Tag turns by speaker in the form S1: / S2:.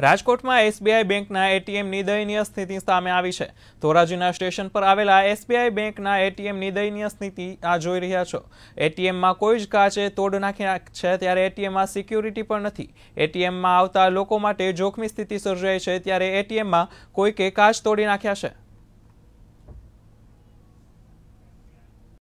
S1: રાજકોટમાં એસબીઆઈ બેંકના એટીએમની દયનીય સ્થિતિ સામે આવી છે ધોરાજીના સ્ટેશન પર આવેલા એસબીઆઈ બેંકના એટીએમની દયનીય સ્થિતિ આ જોઈ રહ્યા છો એટીએમમાં કોઈ જ કાચે તોડ નાખ્યા છે ત્યારે એટીએમમાં સિક્યુરિટી પણ નથી એટીએમમાં આવતા લોકો માટે જોખમી સ્થિતિ સર્જાઈ છે ત્યારે એટીએમમાં કોઈકે કાચ તોડી નાખ્યા છે